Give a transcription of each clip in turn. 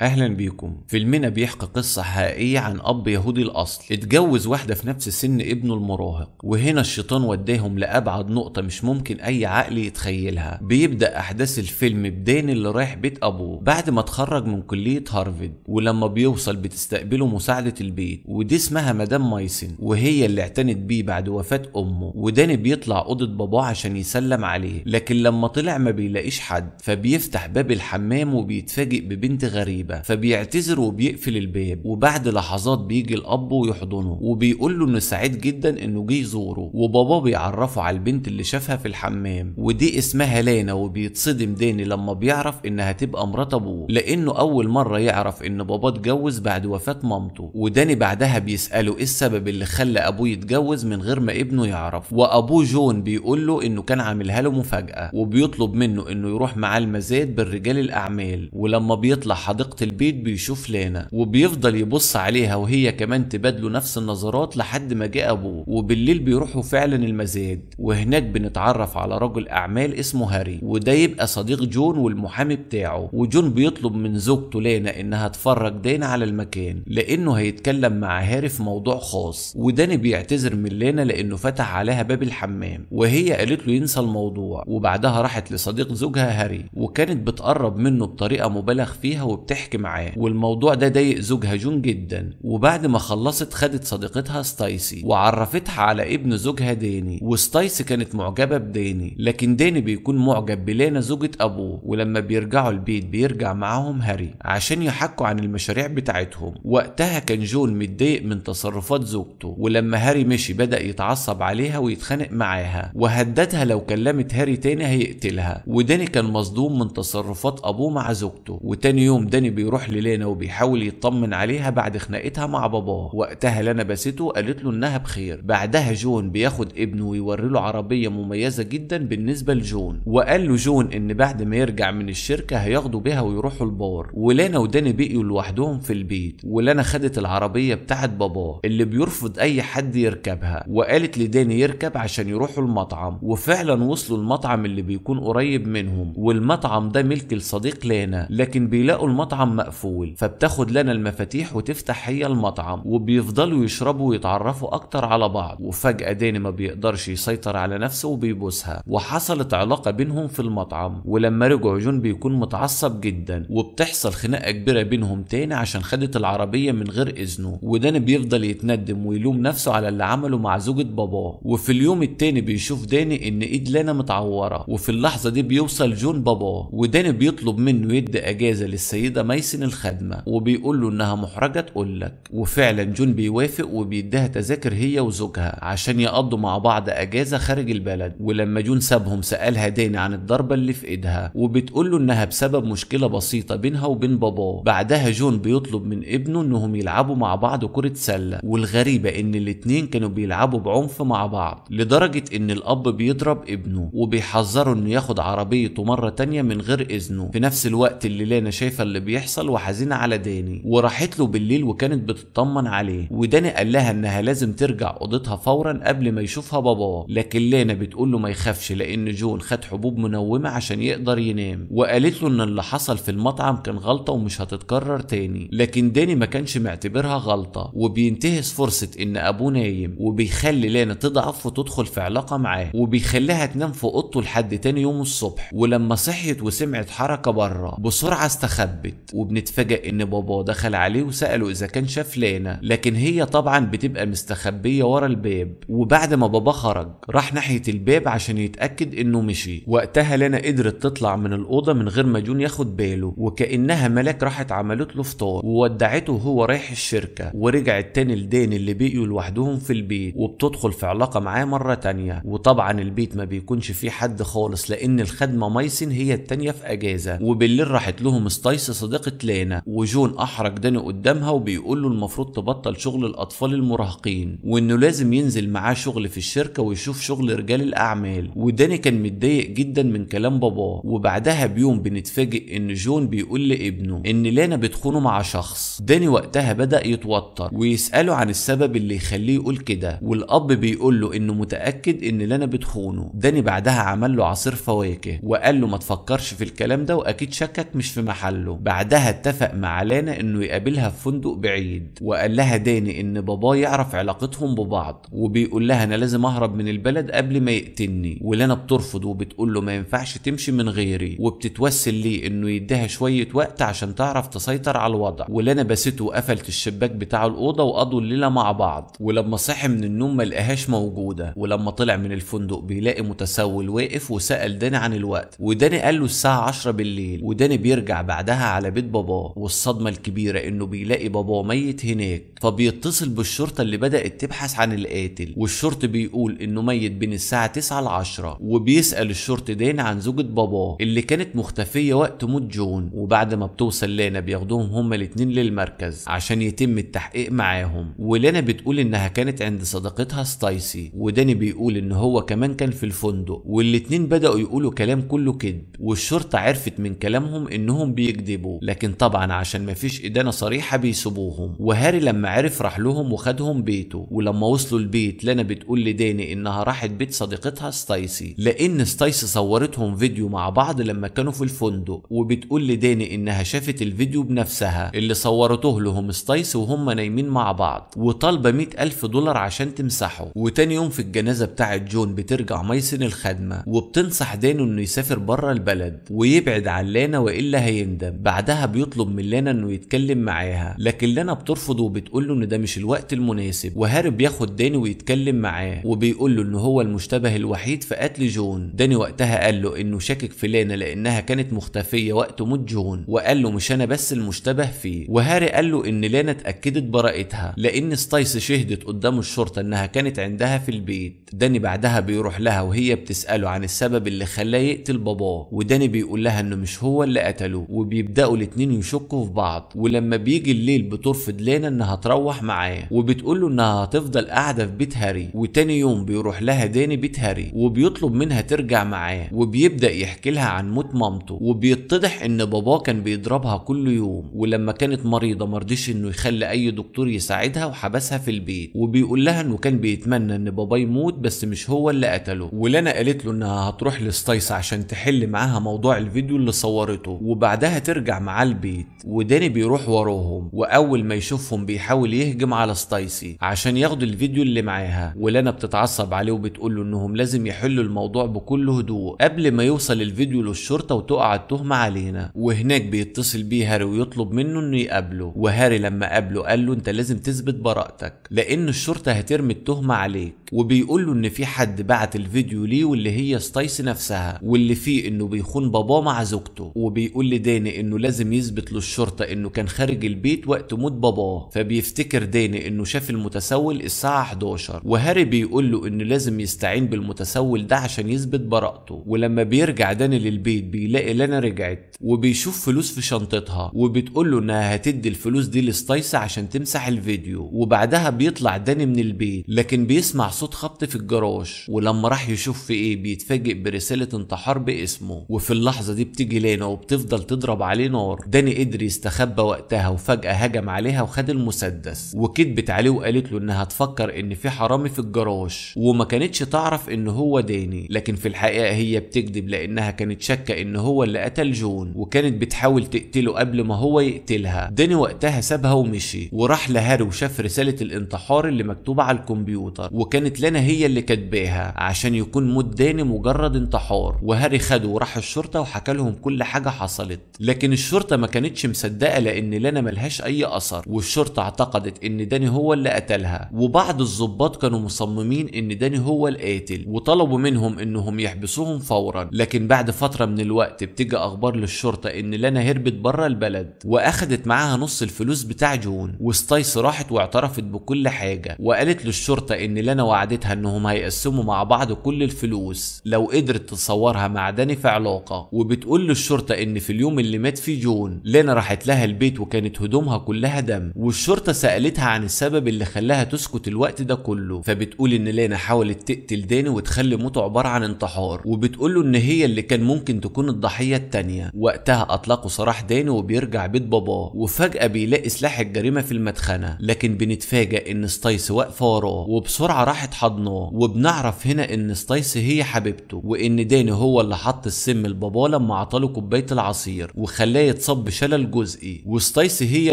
اهلا بيكم فيلمنا بيحكي قصه حقيقيه عن اب يهودي الاصل اتجوز واحده في نفس سن ابنه المراهق وهنا الشيطان وداهم لابعد نقطه مش ممكن اي عقل يتخيلها بيبدا احداث الفيلم بدين اللي رايح بيت ابوه بعد ما اتخرج من كليه هارفرد ولما بيوصل بتستقبله مساعده البيت ودي اسمها مدام مايسن وهي اللي اعتنت بيه بعد وفاه امه وداني بيطلع اوضه باباه عشان يسلم عليه لكن لما طلع ما بيلاقيش حد فبيفتح باب الحمام وبيتفاجئ ببنت غريبه غريبه فبيعتذر وبيقفل الباب وبعد لحظات بيجي الاب ويحضنه وبيقول له انه سعيد جدا انه جه يزوره وباباه بيعرفه على البنت اللي شافها في الحمام ودي اسمها لانا وبيتصدم داني لما بيعرف انها تبقى مرات ابوه لانه اول مره يعرف ان باباه اتجوز بعد وفاه مامته وداني بعدها بيساله ايه السبب اللي خلى ابوه يتجوز من غير ما ابنه يعرف وابوه جون بيقول له انه كان عاملها له مفاجاه وبيطلب منه انه يروح معاه المزاد بالرجال الاعمال ولما بيطلع حديقه البيت بيشوف لينا وبيفضل يبص عليها وهي كمان تبادله نفس النظرات لحد ما جه ابوه وبالليل بيروحوا فعلا المزاد وهناك بنتعرف على رجل اعمال اسمه هاري وده يبقى صديق جون والمحامي بتاعه وجون بيطلب من زوجته لينا انها تفرج دينا على المكان لانه هيتكلم مع هاري في موضوع خاص وداني بيعتذر من لينا لانه فتح عليها باب الحمام وهي قالت له ينسى الموضوع وبعدها راحت لصديق زوجها هاري وكانت بتقرب منه بطريقه مبالغ فيها وبتحكي تحكي معاه والموضوع ده ضايق زوجها جون جدا وبعد ما خلصت خدت صديقتها ستايسي وعرفتها على ابن زوجها داني وستايسي كانت معجبة بداني لكن داني بيكون معجب بلانا زوجة ابوه ولما بيرجعوا البيت بيرجع معاهم هاري عشان يحكوا عن المشاريع بتاعتهم وقتها كان جون متضايق من تصرفات زوجته ولما هاري مشي بدأ يتعصب عليها ويتخانق معاها وهددها لو كلمت هاري تاني هيقتلها وداني كان مصدوم من تصرفات ابوه مع زوجته وتاني يوم داني بيروح للينا وبيحاول يطمن عليها بعد خناقتها مع باباه وقتها لنا باسته قالت له انها بخير بعدها جون بياخد ابنه ويوري له عربيه مميزه جدا بالنسبه لجون وقال له جون ان بعد ما يرجع من الشركه هياخدوا بيها ويروحوا البار ولينا وداني بقيوا لوحدهم في البيت ولنا خدت العربيه بتاعت باباه اللي بيرفض اي حد يركبها وقالت لداني يركب عشان يروحوا المطعم وفعلا وصلوا المطعم اللي بيكون قريب منهم والمطعم ده ملك لصديق لينا لكن بيلاقوا المطعم المطعم مقفول فبتاخد لنا المفاتيح وتفتح هي المطعم وبيفضلوا يشربوا ويتعرفوا اكتر على بعض وفجاه داني ما بيقدرش يسيطر على نفسه وبيبوسها وحصلت علاقه بينهم في المطعم ولما رجعوا جون بيكون متعصب جدا وبتحصل خناقه كبيره بينهم تاني عشان خدت العربيه من غير اذنه وداني بيفضل يتندم ويلوم نفسه على اللي عمله مع زوجة باباه وفي اليوم التاني بيشوف داني ان ايد لانا متعوره وفي اللحظه دي بيوصل جون باباه وداني بيطلب منه يدي اجازه للسيده ميسن الخدمه وبيقول له انها محرجه تقول لك وفعلا جون بيوافق وبيديها تذاكر هي وزوجها عشان يقضوا مع بعض اجازه خارج البلد ولما جون سابهم سالها داني عن الضربه اللي في ايدها وبتقول له انها بسبب مشكله بسيطه بينها وبين باباه بعدها جون بيطلب من ابنه انهم يلعبوا مع بعض كره سله والغريبه ان الاتنين كانوا بيلعبوا بعنف مع بعض لدرجه ان الاب بيضرب ابنه وبيحذره انه ياخد عربيته مره تانية من غير اذنه في نفس الوقت اللي لانا شايفه اللي بيحصل يحصل وحزينه على داني وراحت له بالليل وكانت بتطمن عليه وداني قال لها انها لازم ترجع اوضتها فورا قبل ما يشوفها باباه لكن لينا بتقول له ما يخافش لان جون خد حبوب منومه عشان يقدر ينام وقالت له ان اللي حصل في المطعم كان غلطه ومش هتتكرر تاني لكن داني ما كانش معتبرها غلطه وبينتهز فرصه ان ابوه نايم وبيخلي لينا تضعف وتدخل في علاقه معاه وبيخليها تنام في اوضته لحد تاني يوم الصبح ولما صحيت وسمعت حركه بره بسرعه استخبت وبنتفاجئ ان بابا دخل عليه وساله اذا كان شاف لانا لكن هي طبعا بتبقى مستخبيه ورا الباب وبعد ما بابا خرج راح ناحيه الباب عشان يتاكد انه مشي وقتها لانا قدرت تطلع من الاوضه من غير ما جون ياخد باله وكانها ملاك راحت عملت له فطار وودعته وهو رايح الشركه ورجعت تاني لدين اللي بقيوا لوحدهم في البيت وبتدخل في علاقه معاه مره تانيه وطبعا البيت ما بيكونش فيه حد خالص لان الخدمه مايسن هي التانيه في اجازه وبالليل راحت لهم ستايس صديق صديقة لينا وجون أحرج داني قدامها وبيقول له المفروض تبطل شغل الأطفال المراهقين وإنه لازم ينزل معاه شغل في الشركة ويشوف شغل رجال الأعمال وداني كان متضايق جدا من كلام باباه وبعدها بيوم بنتفاجئ إن جون بيقول لابنه إن لينا بتخونه مع شخص داني وقتها بدأ يتوتر ويسأله عن السبب اللي يخليه يقول كده والأب بيقول له إنه متأكد إن لينا بتخونه داني بعدها عمل له عصير فواكه وقال له ما تفكرش في الكلام ده وأكيد شكك مش في محله بعد بعدها اتفق مع لانا انه يقابلها في فندق بعيد وقال لها داني ان باباه يعرف علاقتهم ببعض وبيقول لها انا لازم اهرب من البلد قبل ما يقتلني ولانا بترفض وبتقول له ما ينفعش تمشي من غيري وبتتوسل ليه انه يديها شويه وقت عشان تعرف تسيطر على الوضع ولانا بسيته وقفلت الشباك بتاع الاوضه وقضوا الليله مع بعض ولما صحي من النوم ما لقاهاش موجوده ولما طلع من الفندق بيلاقي متسول واقف وسال داني عن الوقت وداني قال له الساعه 10 بالليل وداني بيرجع بعدها على بيت باباه والصدمة الكبيرة انه بيلاقي باباه ميت هناك فبيتصل بالشرطة اللي بدأت تبحث عن القاتل والشرطي بيقول انه ميت بين الساعة 9 ل 10 وبيسأل الشرطي دين عن زوجة باباه اللي كانت مختفية وقت موت جون وبعد ما بتوصل لانا بياخدوهم هما الاتنين للمركز عشان يتم التحقيق معاهم ولانا بتقول انها كانت عند صديقتها ستايسي وداني بيقول ان هو كمان كان في الفندق والاتنين بدأوا يقولوا كلام كله كذب والشرطة عرفت من كلامهم انهم بيكذبوا لكن طبعا عشان مفيش إدانة صريحة بيسيبوهم وهاري لما عرف راح لهم وخدهم بيته ولما وصلوا البيت لنا بتقول لداني إنها راحت بيت صديقتها ستايسي لأن ستايسي صورتهم فيديو مع بعض لما كانوا في الفندق وبتقول لداني إنها شافت الفيديو بنفسها اللي صورته لهم ستايسي وهم نايمين مع بعض وطالبة 100000 ألف دولار عشان تمسحه وتاني يوم في الجنازة بتاعة جون بترجع ميسن الخدمة وبتنصح داني إنه يسافر بره البلد ويبعد عن لانا وإلا هيندم بعدها وقتها بيطلب من لنا انه يتكلم معاها لكن لنا بترفض وبتقول له ان ده مش الوقت المناسب وهاري بياخد داني ويتكلم معاه وبيقول له ان هو المشتبه الوحيد في قتل جون داني وقتها قال له انه شاكك في لنا لانها كانت مختفيه وقت موت جون وقال له مش انا بس المشتبه فيه وهاري قال له ان لنا اتاكدت براءتها لان ستايس شهدت قدام الشرطه انها كانت عندها في البيت داني بعدها بيروح لها وهي بتساله عن السبب اللي خلاه يقتل باباه وداني بيقول لها انه مش هو اللي قتله وبيبداوا الاتنين يشكوا في بعض ولما بيجي الليل بترفض لينا انها تروح معاه وبتقول له انها هتفضل قاعده في بيت هاري وتاني يوم بيروح لها داني بيت هاري وبيطلب منها ترجع معاه وبيبدا يحكي لها عن موت مامته وبيتضح ان باباه كان بيضربها كل يوم ولما كانت مريضه مرضيش انه يخلي اي دكتور يساعدها وحبسها في البيت وبيقول لها انه كان بيتمنى ان باباه يموت بس مش هو اللي قتله ولنا قالت له انها هتروح لستايس عشان تحل معاها موضوع الفيديو اللي صورته وبعدها ترجع معاه البيت وداني بيروح وراهم واول ما يشوفهم بيحاول يهجم على ستايسي عشان ياخدوا الفيديو اللي معاها ولانا بتتعصب عليه وبتقول له انهم لازم يحلوا الموضوع بكل هدوء قبل ما يوصل الفيديو للشرطه وتقع التهمه علينا وهناك بيتصل بيه هاري ويطلب منه انه يقابله وهاري لما قابله قال له انت لازم تثبت براءتك لان الشرطه هترمي التهمه عليك وبيقول له ان في حد بعت الفيديو ليه واللي هي ستايسي نفسها واللي فيه انه بيخون باباه مع زوجته وبيقول لداني انه لازم لازم يثبت للشرطة انه كان خارج البيت وقت موت باباه فبيفتكر داني انه شاف المتسول الساعة 11 وهاري بيقول له انه لازم يستعين بالمتسول ده عشان يثبت براءته ولما بيرجع داني للبيت بيلاقي لانا رجعت وبيشوف فلوس في شنطتها وبتقول له انها هتدي الفلوس دي لستايسا عشان تمسح الفيديو وبعدها بيطلع داني من البيت لكن بيسمع صوت خبط في الجراج ولما راح يشوف في ايه بيتفاجئ برسالة انتحار باسمه وفي اللحظة دي بتيجي لانا وبتفضل تضرب عليه النار داني قدر يستخبى وقتها وفجأة هجم عليها وخد المسدس وكدبت عليه وقالت له انها تفكر ان في حرامي في الجراج وما كانتش تعرف ان هو داني لكن في الحقيقة هي بتكذب لانها كانت شاكة ان هو اللي قتل جون وكانت بتحاول تقتله قبل ما هو يقتلها داني وقتها سابها ومشي وراح لهاري وشاف رسالة الانتحار اللي مكتوبة على الكمبيوتر وكانت لنا هي اللي كاتباها عشان يكون موت داني مجرد انتحار وهاري خده وراح الشرطة وحكى لهم كل حاجة حصلت لكن الشرطة الشرطة ما كانتش مصدقة لأن لانا ملهاش أي أثر والشرطة اعتقدت إن داني هو اللي قتلها وبعض الظباط كانوا مصممين إن داني هو القاتل وطلبوا منهم إنهم يحبسوهم فورا لكن بعد فترة من الوقت بتيجي أخبار للشرطة إن لانا هربت بره البلد وأخدت معاها نص الفلوس بتاع جون وستايس راحت واعترفت بكل حاجة وقالت للشرطة إن لانا وعدتها إنهم هيقسموا مع بعض كل الفلوس لو قدرت تصورها مع داني في علاقة وبتقول للشرطة إن في اليوم اللي مات فيه مليون لينا راحت لها البيت وكانت هدومها كلها دم والشرطة سألتها عن السبب اللي خلاها تسكت الوقت ده كله فبتقول ان لينا حاولت تقتل داني وتخلي موته عبارة عن انتحار وبتقول له ان هي اللي كان ممكن تكون الضحية التانية وقتها اطلقوا سراح داني وبيرجع بيت باباه وفجأة بيلاقي سلاح الجريمة في المدخنة لكن بنتفاجئ ان ستايس واقفة وراه وبسرعة راحت حضناه وبنعرف هنا ان ستايس هي حبيبته وان داني هو اللي حط السم لباباه لما عطاله كوباية العصير وخلاه اتصاب بشلل جزئي وستايسي هي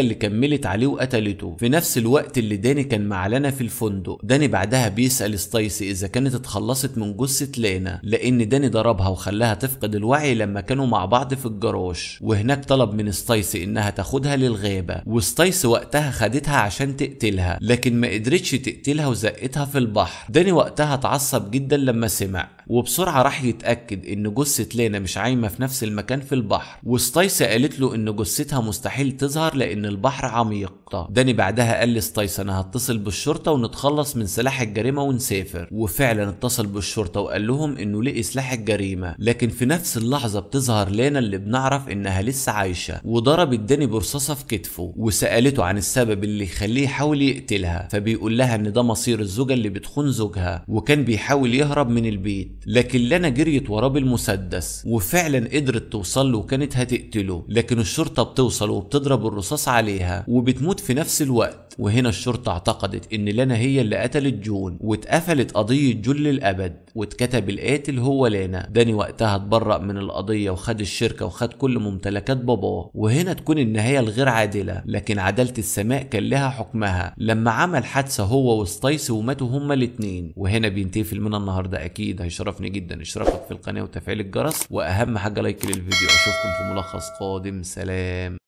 اللي كملت عليه وقتلته في نفس الوقت اللي داني كان مع في الفندق داني بعدها بيسأل ستايسي إذا كانت اتخلصت من جثة لينا لأن داني ضربها وخلاها تفقد الوعي لما كانوا مع بعض في الجراج وهناك طلب من ستايسي إنها تاخدها للغابة وستايسي وقتها خدتها عشان تقتلها لكن ما قدرتش تقتلها وزقتها في البحر داني وقتها اتعصب جدا لما سمع وبسرعة راح يتأكد إن جثة لينا مش عايمة في نفس المكان في البحر وستايسي قالت له إن جثتها مستحيل تظهر لأن البحر عميق طبعا. داني بعدها قال لي ستايس انا هتصل بالشرطه ونتخلص من سلاح الجريمه ونسافر وفعلا اتصل بالشرطه وقال لهم انه لقي سلاح الجريمه لكن في نفس اللحظه بتظهر لينا اللي بنعرف انها لسه عايشه وضربت داني برصاصه في كتفه وسالته عن السبب اللي يخليه يحاول يقتلها فبيقول لها ان ده مصير الزوجه اللي بتخون زوجها وكان بيحاول يهرب من البيت لكن لنا جريت وراه بالمسدس وفعلا قدرت توصل له وكانت هتقتله لكن الشرطه بتوصل وبتضرب الرصاص عليها وبتموت في نفس الوقت وهنا الشرطة اعتقدت ان لانا هي اللي قتلت جون واتقفلت قضية جون للأبد واتكتب القاتل هو لانا داني وقتها اتبرأ من القضية وخد الشركة وخد كل ممتلكات باباه وهنا تكون النهاية الغير عادلة لكن عدالة السماء كان لها حكمها لما عمل حادثة هو وستايس وماتوا هما الاتنين وهنا بينتهي فيلمنا النهاردة أكيد هيشرفني جدا اشتراكك في القناة وتفعيل الجرس وأهم حاجة لايك للفيديو أشوفكم في ملخص قادم سلام